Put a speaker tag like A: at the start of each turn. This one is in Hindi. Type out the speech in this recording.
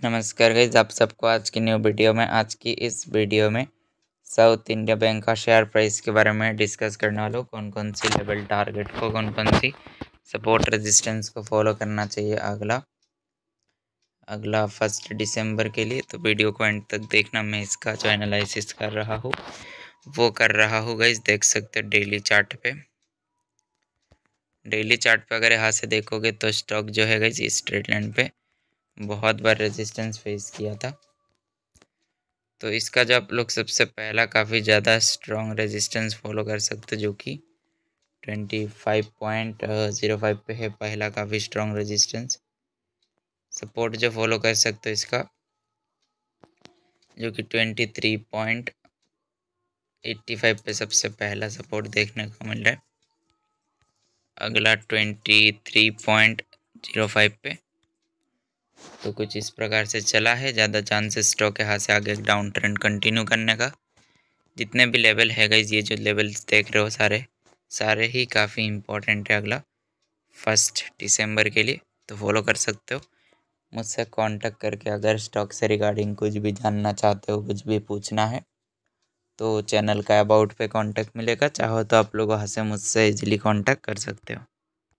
A: नमस्कार गईज आप सबको आज की न्यू वीडियो में आज की इस वीडियो में साउथ इंडिया बैंक का शेयर प्राइस के बारे में डिस्कस करने वाला हूँ कौन कौन सी लेवल टारगेट को कौन कौन सी सपोर्ट रेजिस्टेंस को फॉलो करना चाहिए अगला अगला फर्स्ट दिसंबर के लिए तो वीडियो को एंड तक देखना मैं इसका जो एनालिसिस कर रहा हूँ वो कर रहा हूँ गईज देख सकते हो डेली चार्ट पे डेली चार्ट पे अगर यहाँ से देखोगे तो स्टॉक जो है गई इस ट्रेड लाइन पे बहुत बार रेजिस्टेंस फेस किया था तो इसका जो आप लोग सबसे पहला काफ़ी ज़्यादा स्ट्रॉन्ग रेजिस्टेंस फॉलो कर सकते जो कि twenty five point zero five पे है पहला काफ़ी स्ट्रॉन्ग रेजिस्टेंस सपोर्ट जो फॉलो कर सकते हो इसका जो कि twenty three point eighty five पे सबसे पहला सपोर्ट देखने को मिल रहा है अगला twenty three point zero five पे तो कुछ इस प्रकार से चला है ज़्यादा चांसेस स्टॉक के हाथ से आगे डाउन ट्रेंड कंटिन्यू करने का जितने भी लेवल है गई ये जो लेवल्स देख रहे हो सारे सारे ही काफ़ी इम्पोर्टेंट है अगला फर्स्ट दिसंबर के लिए तो फॉलो कर सकते हो मुझसे कांटेक्ट करके अगर स्टॉक से रिगार्डिंग कुछ भी जानना चाहते हो कुछ भी पूछना है तो चैनल का अबाउट पे कांटेक्ट मिलेगा चाहो तो आप लोग वहाँ से मुझसे इजीली कांटेक्ट कर सकते हो